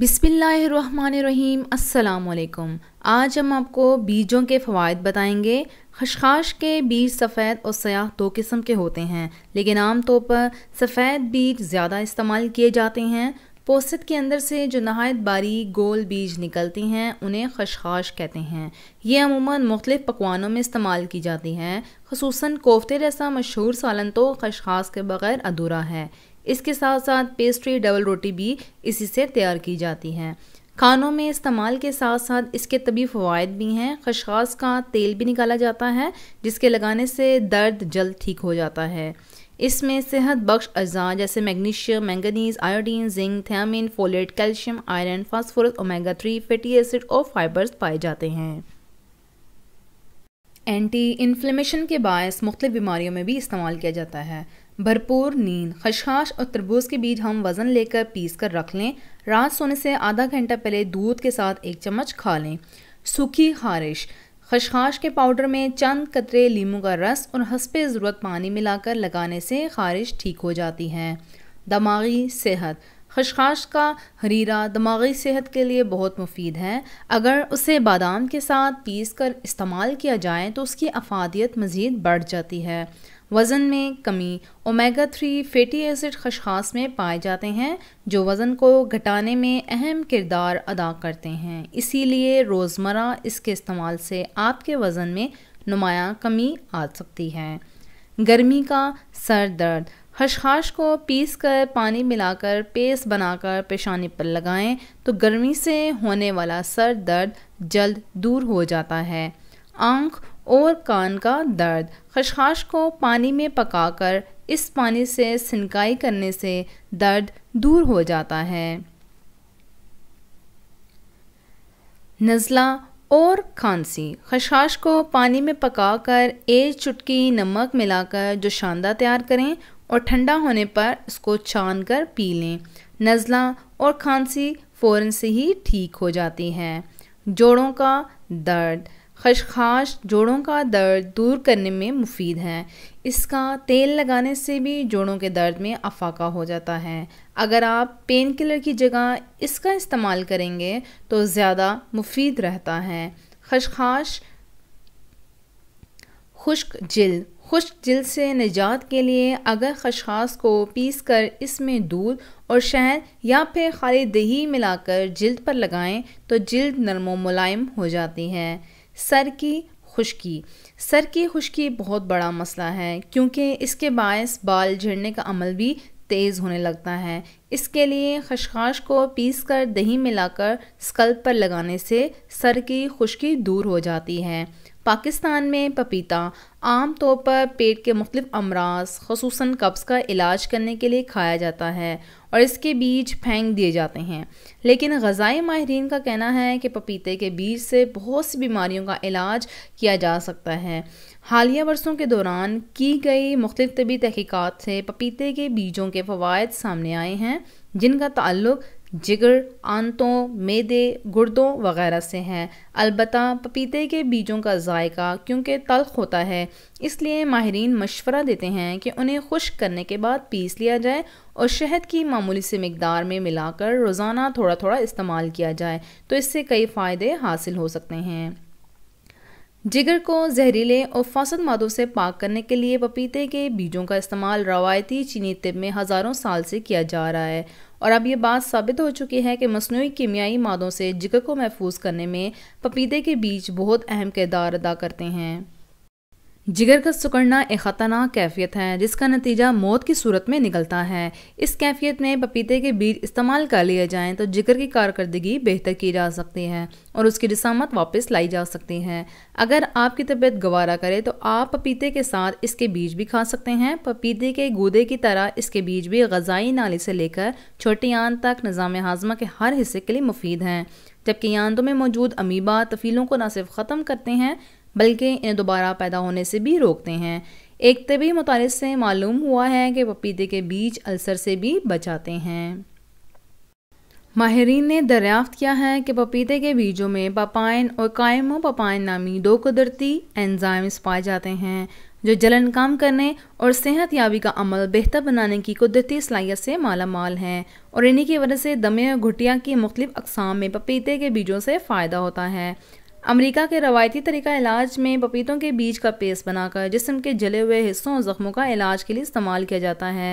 बिसमीम् अल्लाम आज हम आपको बीजों के फ़वाद बताएंगे खशखाश के बीज सफ़ेद और सयाह दो किस्म के होते हैं लेकिन आम तौर पर सफ़ेद बीज ज़्यादा इस्तेमाल किए जाते हैं पोस्त के अंदर से जो नहायत बारीक गोल बीज निकलती हैं उन्हें खशखाश कहते हैं ये अमूमन मुख्तलिफ़ पकवानों में इस्तेमाल की जाती हैं खसूस कोफ्ते जैसा मशहूर सालन तो खशखाश के बग़ैर अधूरा है इसके साथ साथ पेस्ट्री डबल रोटी भी इसी से तैयार की जाती है खानों में इस्तेमाल के साथ साथ इसके तभी फ़वाद भी हैं खशखास का तेल भी निकाला जाता है जिसके लगाने से दर्द जल्द ठीक हो जाता है इसमें सेहत बख्श अज्जा जैसे magnesium manganese iodine zinc thiamine folate calcium iron phosphorus omega three fatty acid और फाइबर्स पाए जाते हैं एंटी इन्फ्लेमेशन के बायस मुख्तलिफ बीमारियों में भी इस्तेमाल किया जाता है भरपूर नींद खशखाश और तरबूज के बीज हम वज़न लेकर पीस कर रख लें रात सोने से आधा घंटा पहले दूध के साथ एक चम्मच खा लें सूखी खारिश खशखाश के पाउडर में चंद कतरे लीमू का रस और हंसपे ज़रूरत पानी मिलाकर लगाने से खारिश ठीक हो जाती है दमागी सेहत खशखाश का हरीरा दमागी सेहत के लिए बहुत मुफीद है अगर उसे बादाम के साथ पीस कर इस्तेमाल किया जाए तो उसकी अफादियत मज़ीद बढ़ जाती है वज़न में कमी ओमेगा थ्री फैटी एसिड खशखास में पाए जाते हैं जो वज़न को घटाने में अहम किरदार अदा करते हैं इसीलिए रोज़मर्रा इसके इस्तेमाल से आपके वज़न में नुमाया कमी आ सकती है गर्मी का सर दर्द खशखाश को पीस कर पानी मिलाकर पेस्ट बनाकर पेशानी पर लगाएं तो गर्मी से होने वाला सर दर्द जल्द दूर हो जाता है आँख और कान का दर्द खशखाश को पानी में पकाकर इस पानी से सिनकाई करने से दर्द दूर हो जाता है नज़ला और खांसी खशखाश को पानी में पकाकर एक चुटकी नमक मिलाकर जो शानदा तैयार करें और ठंडा होने पर इसको छान कर पी लें नज़ला और खांसी फ़ौरन से ही ठीक हो जाती है जोड़ों का दर्द खशखाश जोड़ों का दर्द दूर करने में मुफीद है इसका तेल लगाने से भी जोड़ों के दर्द में अफाका हो जाता है अगर आप पेन किलर की जगह इसका इस्तेमाल करेंगे तो ज़्यादा मुफीद रहता है खशखाश खुश्क जल्द खुश्क जल से निजात के लिए अगर खशखाश को पीस कर इसमें दूध और शहद या फिर खाली दही मिलाकर जल्द पर लगाएं तो जल्द नरम मुलायम हो जाती है सर की खुश्की सर की खुश्की बहुत बड़ा मसला है क्योंकि इसके बायस बाल झड़ने का अमल भी तेज़ होने लगता है इसके लिए खशखाश को पीस कर दही मिलाकर स्कल्प पर लगाने से सर की खुश्की दूर हो जाती है पाकिस्तान में पपीता आम तौर पर पेट के मुख्त अमराज खसूस कब्ज़ का इलाज करने के लिए खाया जाता है और इसके बीज फेंक दिए जाते हैं लेकिन गज़ाई माहरीन का कहना है कि पपीते के बीज से बहुत सी बीमारियों का इलाज किया जा सकता है हालिया वर्षों के दौरान की गई मुख्त तबी तहकीक़ात से पपीते के बीजों के फ़वाद सामने आए हैं जिनका ताल्लुक़ जिगर आंतों मेदे गुर्दों वगैरह से हैं अलबत् पपीते के बीजों का जायका क्योंकि तल्ख होता है इसलिए माहरीन मशवरा देते हैं कि उन्हें खुश्क करने के बाद पीस लिया जाए और शहद की मामूली से मकदार में मिलाकर रोज़ाना थोड़ा थोड़ा इस्तेमाल किया जाए तो इससे कई फ़ायदे हासिल हो सकते हैं जिगर को जहरीले और फसल मादों से पाक करने के लिए पपीते के बीजों का इस्तेमाल रवायती चीनी तिब में हज़ारों साल से किया जा रहा है और अब ये बात साबित हो चुकी है कि मसनू कीमियाई मादों से जिगर को महफूज करने में पपीते के बीज बहुत अहम किरदार अदा करते हैं जिगर का सुकड़ना एक ख़तरनाक कैफियत है जिसका नतीजा मौत की सूरत में निकलता है इस कैफियत में पपीते के बीज इस्तेमाल कर लिए जाएं तो जिगर की कारकर्दगी बेहतर की जा सकती है और उसकी रसामत वापस लाई जा सकती है अगर आपकी तबीयत गवारा करे तो आप पपीते के साथ इसके बीज भी खा सकते हैं पपीते के गूदे की तरह इसके बीज भी गजाई नाली से लेकर छोटी आन तक निज़ाम हाजमा के हर हिस्से के लिए मुफीद हैं जबकि आंतों में मौजूद अमीबा तफीलों को न सिर्फ ख़त्म करते हैं बल्कि इन्हें दोबारा पैदा होने से भी रोकते हैं एक तबी मुतार से मालूम हुआ है कि पपीते के बीज अल्सर से भी बचाते हैं माहरीन ने दरियाफ्त किया है कि पपीते के बीजों में पपाइन और कायमो पपाइन नामी दो कुदरती एंजाइम्स पाए जाते हैं जो जलन कम करने और सेहत याबी का अमल बेहतर बनाने की कुदरती सलाहियत से माला माल हैं और इन्हीं की वजह से दमे और घुटिया की मुख्तफ अकसाम में पपीते के बीजों से फ़ायदा होता है अमेरिका के रवायती तरीका इलाज में पपीतों के बीज का पेस्ट बनाकर जिसम के जले हुए हिस्सों और ज़ख्मों का इलाज के लिए इस्तेमाल किया जाता है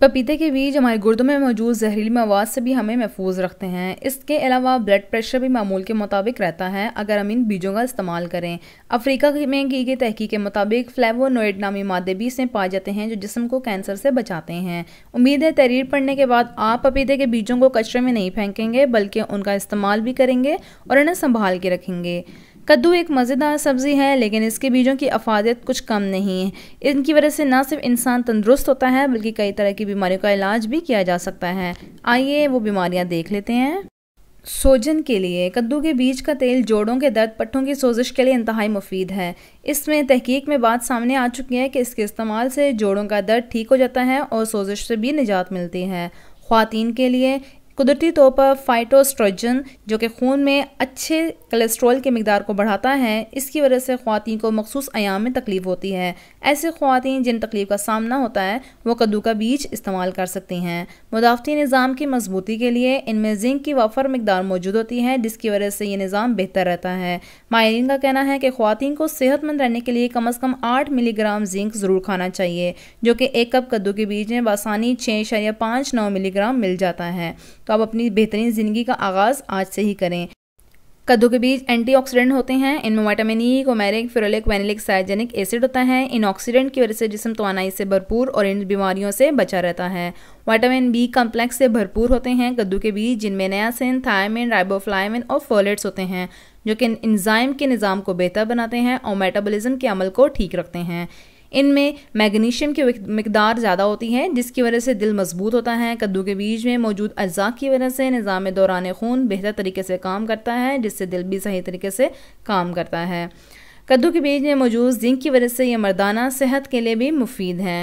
पपीते के बीज हमारे गुर्दों में मौजूद जहरीली मवाद से भी हमें महफूज रखते हैं इसके अलावा ब्लड प्रेशर भी मामूल के मुताबिक रहता है अगर हम इन बीजों का इस्तेमाल करें अफ्रीका में की गई तहकीक के मुताबिक फ्लेवोनोइड नामी मादे भी इसमें पाए जाते हैं जो जिसम को कैंसर से बचाते हैं उम्मीद है तहरीर पढ़ने के बाद आप पपीते के बीजों को कचरे में नहीं फेंकेंगे बल्कि उनका इस्तेमाल भी करेंगे और इन्हें संभाल के रखेंगे कद्दू एक मज़ेदार सब्ज़ी है लेकिन इसके बीजों की अफादियत कुछ कम नहीं है इनकी वजह से ना सिर्फ इंसान तंदुरुस्त होता है बल्कि कई तरह की बीमारियों का इलाज भी किया जा सकता है आइए वो बीमारियाँ देख लेते हैं सोजन के लिए कद्दू के बीज का तेल जोड़ों के दर्द पट्टों की सोजिश के लिए इंतहाई मुफीद है इसमें तहकीक में बात सामने आ चुकी है कि इसके इस्तेमाल से जोड़ों का दर्द ठीक हो जाता है और सोजिश से भी निजात मिलती है ख़वातीन के लिए कुदरती तौर पर फाइटोस्ट्रोजन जो कि खून में अच्छे कोलेस्ट्रॉल की मकदार को बढ़ाता है इसकी वजह से खुवान को मखसूस आयाम में तकलीफ़ होती है ऐसे खुवान जिन तकलीफ का सामना होता है वो कद्दू का बीज इस्तेमाल कर सकती हैं मुदाफ़ती निज़ाम की मजबूती के लिए इनमें जिंक की वफर मकदार मौजूद होती है जिसकी वजह से ये निज़ाम बेहतर रहता है माहरीन का कहना है कि खुवान को सेहतमंद रहने के लिए कम अज़ कम आठ मिलीग्राम जिंक ज़रूर खाना चाहिए जो कि एक कप कद्दू के बीज में बासानी छः इशारिया पाँच नौ मिलीग्राम मिल जाता है तो आप अपनी बेहतरीन ज़िंदगी का आगाज़ आज से ही करें कद्दू के बीज एंटीऑक्सीडेंट होते हैं इनमें vitamin E e, coumaric ferulic vanillic syringic acid होता है इन ऑक्सीडेंट की वजह से जिसम तोानाई से भरपूर और इन बीमारियों से बचा रहता है वाइटामिन बी कम्प्लेक्स से भरपूर होते हैं कद्दू के बीज जिनमें नयासिन थायमिन राइबोफ्लाइमिन और फोलेट्स होते हैं जो कि इंजाइम के निज़ाम को बेहतर बनाते हैं और मेटाबॉलिज्म के अमल को ठीक रखते हैं इनमें मैग्नीशियम की मकदार ज़्यादा होती है जिसकी वजह से दिल मजबूत होता है कद्दू के बीज में मौजूद अज्जा की वजह से निज़ाम दौरान खून बेहतर तरीके से काम करता है जिससे दिल भी सही तरीके से काम करता है कद्दू के बीज में मौजूद जिंक की वजह से यह मर्दाना सेहत के लिए भी मुफीद हैं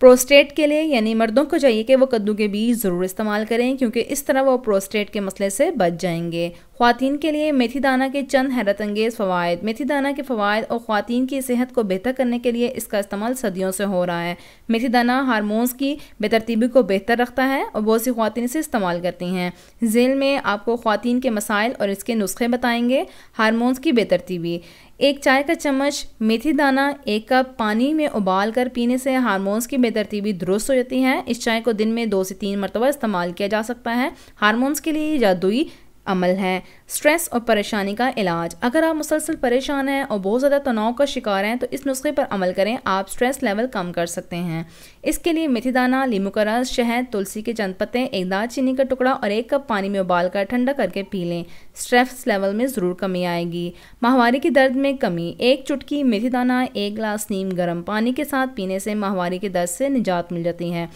प्रोस्टेट के लिए यानी मर्दों को चाहिए कि वो कद्दू के बीज ज़रूर इस्तेमाल करें क्योंकि इस तरह वो प्रोस्टेट के मसले से बच जाएंगे खातन के लिए मेथी दाना के चंद हैरत अंगेज़ फ़वाद मेथी दाना के फ़वाद और ख़वान की सेहत को बेहतर करने के लिए इसका इस्तेमाल सदियों से हो रहा है मेथी दाना हारमोन्स की बेतरतीबी को बेहतर रखता है और बहुत सी खातन इसे इस्तेमाल करती हैं झेल में आपको खातन के मसाइल और इसके नुस्खे बताएँगे हारमोन्स की बेतरतीबी एक चाय का चम्मच मेथी दाना एक कप पानी में उबाल कर पीने से हारमोन्स की बेतरतीबी दुरुस्त हो जाती है इस चाय को दिन में दो से तीन मरतबा इस्तेमाल किया जा सकता है हारमोन्स के लिए जादुई अमल है स्ट्रेस और परेशानी का इलाज अगर आप मुसलसल परेशान हैं और बहुत ज़्यादा तनाव का शिकार हैं तो इस नुस्खे पर अमल करें आप स्ट्रेस लेवल कम कर सकते हैं इसके लिए मेथी दाना लीमू का रस शहद तुलसी के चंद पत्ते एक दाल चीनी का टुकड़ा और एक कप पानी में उबाल कर ठंडा करके पी लें स्ट्रेस लेवल में ज़रूर कमी आएगी माहवारी के दर्द में कमी एक चुटकी मेथी दाना एक ग्लास नीम गर्म पानी के साथ पीने से माहवारी के दर्द से निजात मिल जाती है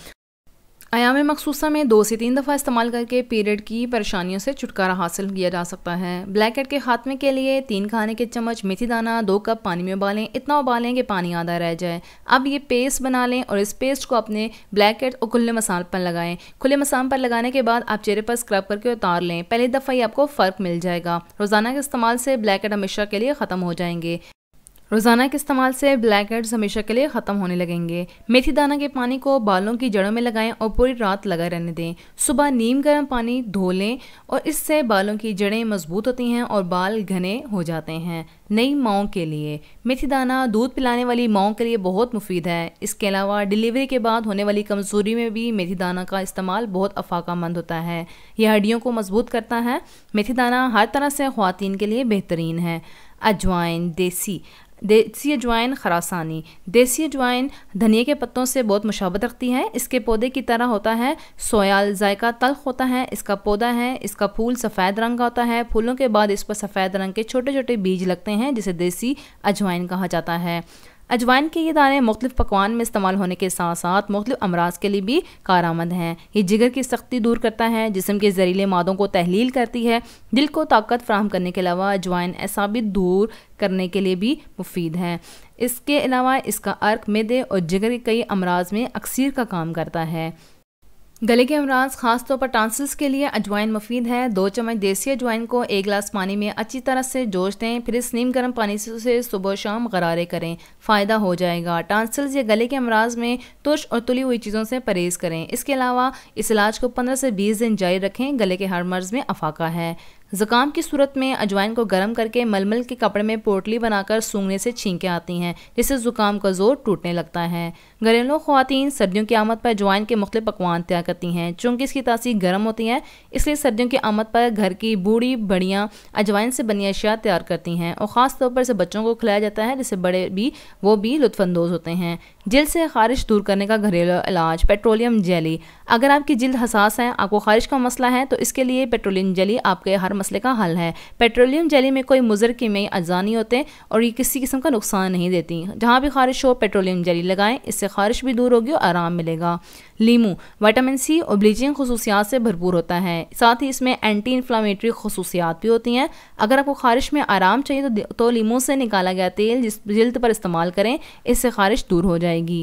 आयाम मखसूसा में दो से तीन दफ़ा इस्तेमाल करके पीरियड की परेशानियों से छुटकारा हासिल किया जा सकता है ब्लैक हेड के खात्मे के लिए तीन खाने के चम्मच मेथी दाना दो कप पानी में उबालें इतना उबालें कि पानी आधा रह जाए अब ये पेस्ट बना लें और इस पेस्ट को अपने ब्लैक हेड और खुले मसाल पर लगाएं खुले मसाल पर लगाने के बाद आप चेहरे पर स्क्रब करके उतार लें पहली दफ़ा ही आपको फ़र्क मिल जाएगा रोज़ाना के इस्तेमाल से ब्लैक हेड हमेशा के लिए ख़त्म हो जाएंगे रोज़ाना के इस्तेमाल से ब्लैक हेड्स हमेशा के लिए ख़त्म होने लगेंगे मेथी दाना के पानी को बालों की जड़ों में लगाएं और पूरी रात लगा रहने दें सुबह नीम गर्म पानी धो लें और इससे बालों की जड़ें मजबूत होती हैं और बाल घने हो जाते हैं नई माओ के लिए मेथी दाना दूध पिलाने वाली माओ के लिए बहुत मुफीद है इसके अलावा डिलीवरी के बाद होने वाली कमज़ोरी में भी मेथी दाना का इस्तेमाल बहुत अफाकामंद होता है यह हड्डियों को मजबूत करता है मेथी दाना हर तरह से खुवान के लिए बेहतरीन है अजवाइन देसी देसी अजवाइन खरासानी देसी अजवाइन धनिया के पत्तों से बहुत मुशाबत रखती है इसके पौधे की तरह होता है सोयाल जायका तल्ख होता है इसका पौधा है इसका फूल सफ़ेद रंग का होता है फूलों के बाद इस पर सफ़ेद रंग के छोटे छोटे बीज लगते हैं जिसे देसी अजवाइन कहा जाता है अजवाइन के ये दाने मुख्तफ पकवान में इस्तेमाल होने के साथ साथ मुख्तु अमराज के लिए भी आमद हैं ये जिगर की सख्ती दूर करता है जिसम के जहरीले मादों को तहलील करती है दिल को ताकत फ्राहम करने के अलावा अजवाइन ऐसा भी दूर करने के लिए भी मुफीद है इसके अलावा इसका अर्क मेदे और जिगर के कई अमराज में अक्सर का काम करता है गले के अमराज खासतौर पर टांसिल्स के लिए अजवाइन मुफीद है दो चम्मच देसी अजवाइन को एक गिलास पानी में अच्छी तरह से जोश दें फिर इस नीम गर्म पानी से उसे सुबह शाम गरारे करें फ़ायदा हो जाएगा टांसिल्स या गले के अमराज में तुश और तुली हुई चीज़ों से परहेज़ करें इसके अलावा इस इलाज को पंद्रह से बीस दिन जारी रखें गले के हर मर्ज़ में अफाका है ज़ुकाम की सूरत में अजवाइन को गर्म करके मलमल के कपड़े में पोटली बनाकर सूंघने से छींके आती हैं जिससे ज़ुकाम का जोर टूटने लगता है घरेलू खुवान सर्दियों की आमद पर अजवाइन के मुख्त पकवान तैयार करती हैं चूंकि इसकी तासीर गर्म होती है इसलिए सर्दियों की आमद पर घर की बूढ़ी बड़ियाँ अजवाइन से बनी अशिया तैयार करती हैं और ख़ास तौर पर इसे बच्चों को खिलाया जाता है जिससे बड़े भी वो भी लुफानंदोज़ होते हैं जल्द से खारिश दूर करने का घरेलू इलाज पेट्रोलियम जेली अगर आपकी जल्द हसास है आपको खारिश का मसला है तो इसके लिए पेट्रोलियम जेली आपके हर मसले का हल है पेट्रोलियम जेली में कोई मुजर कीमियाई अजा नहीं होते और ये किसी किस्म का नुकसान नहीं देती जहाँ भी खारिश हो पेट्रोलियम जेली लगाएं इससे खारिश भी दूर होगी और आराम मिलेगा लीमू वाइटामिन सी और ब्लीचिंग खसूसियात से भरपूर होता है साथ ही इसमें एंटी इन्फ्लामेटरी खसूसियात भी होती हैं अगर आपको खारिश में आराम चाहिए तो, तो लीमू से निकाला गया तेल जिस जल्द पर इस्तेमाल करें इससे खारिश दूर हो जाएगी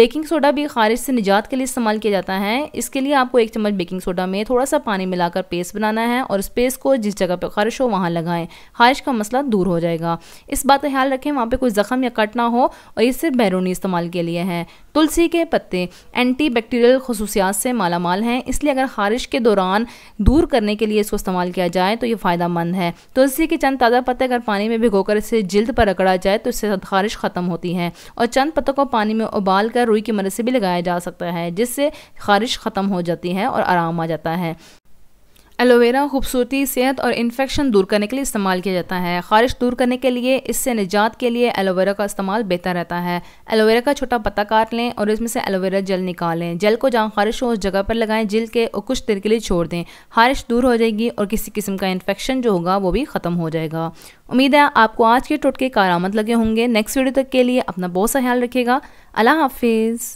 बेकिंग सोडा भी खारिश से निजात के लिए इस्तेमाल किया जाता है इसके लिए आपको एक चम्मच बेकिंग सोडा में थोड़ा सा पानी मिलाकर पेस्ट बनाना है और इस पेस्ट को जिस जगह पर खारिश हो वहाँ लगाएं खारिश का मसला दूर हो जाएगा इस बात का ख्याल रखें वहाँ पर कोई ज़ख्म या कट ना हो और ये सिर्फ बैरूनी इस्तेमाल के लिए है तुलसी के पत्ते एंटी बैक्टीरियल खसूसियात से मालामाल हैं इसलिए अगर खारिश के दौरान दूर करने के लिए इसको इस्तेमाल किया जाए तो ये फ़ायदा मंद है तुलसी के चंद ताज़ा पत्ते अगर पानी में कर इसे जल्द पर रगड़ा जाए तो इससे खारिश ख़त्म होती है और चंद पत्तों को पानी में उबाल कर रुई की मदद से भी लगाया जा सकता है जिससे खारिश ख़त्म हो जाती है और आराम आ जाता है एलोवेरा खूबसूरती सेहत और इन्फेक्शन दूर करने के लिए इस्तेमाल किया जाता है खारिश दूर करने के लिए इससे निजात के लिए एलोवेरा का इस्तेमाल बेहतर रहता है एलोवेरा का छोटा पत्ता काट लें और इसमें से एलोवेरा जल निकालें जल को जहाँ खारिश हो उस जगह पर लगाएं जिल के और कुछ देर के लिए छोड़ दें खारिश दूर हो जाएगी और किसी किस्म का इन्फेक्शन जो होगा वो भी ख़त्म हो जाएगा उम्मीद है आपको आज के टोटके कारामद लगे होंगे नेक्स्ट वीडियो तक के लिए अपना बहुत सा ख्याल रखिएगा अल्लाह हाफिज़